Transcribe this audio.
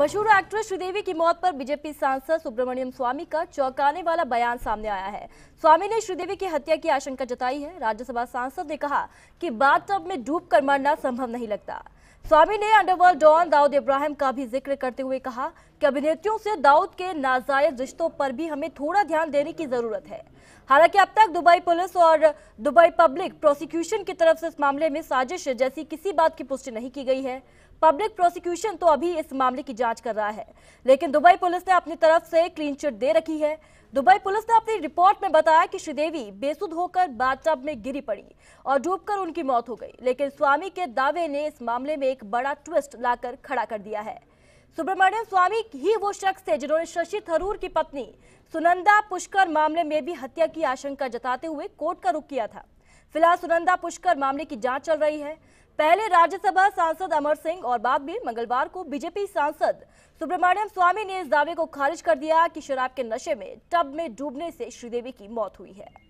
मशहूर एक्ट्रेस श्रीदेवी की मौत पर बीजेपी सांसद सुब्रमण्यम स्वामी का चौंकाने वाला बयान सामने आया है स्वामी ने श्रीदेवी की हत्या की आशंका जताई है राज्यसभा सांसद ने कहा कि बाथटब में डूबकर मरना संभव नहीं लगता स्वामी ने अंडरवर्ल्ड डॉन दाऊद इब्राहिम का भी जिक्र करते हुए कहा कि अभिनेत्रियों से दाऊद के नाजायज रिश्तों पर भी हमें थोड़ा ध्यान देने की जरूरत है हालांकि अब तक दुबई पुलिस और दुबई पब्लिक प्रोसिक्यूशन की तरफ से इस मामले में साजिश जैसी किसी बात की पुष्टि नहीं की गई है पब्लिक प्रोसिक्यूशन तो अभी इस मामले की जांच कर रहा है लेकिन दुबई पुलिस ने अपनी तरफ से क्लीन चिट दे रखी है दुबई पुलिस ने अपनी रिपोर्ट में बताया कि श्रीदेवी बेसुध होकर बाथटब में गिरी पड़ी और डूबकर उनकी मौत हो गई लेकिन स्वामी के दावे ने इस मामले में एक बड़ा ट्विस्ट लाकर खड़ा कर दिया है सुब्रमण्यम स्वामी ही वो शख्स थे जिन्होंने शशि थरूर की पत्नी सुनंदा पुष्कर मामले में भी हत्या की आशंका जताते हुए कोर्ट का रुख किया था फिलहाल सुनंदा पुष्कर मामले की जांच चल रही है पहले राज्यसभा सांसद अमर सिंह और बाद में मंगलवार को बीजेपी सांसद सुब्रमण्यम स्वामी ने इस दावे को खारिज कर दिया कि शराब के नशे में टब में डूबने से श्रीदेवी की मौत हुई है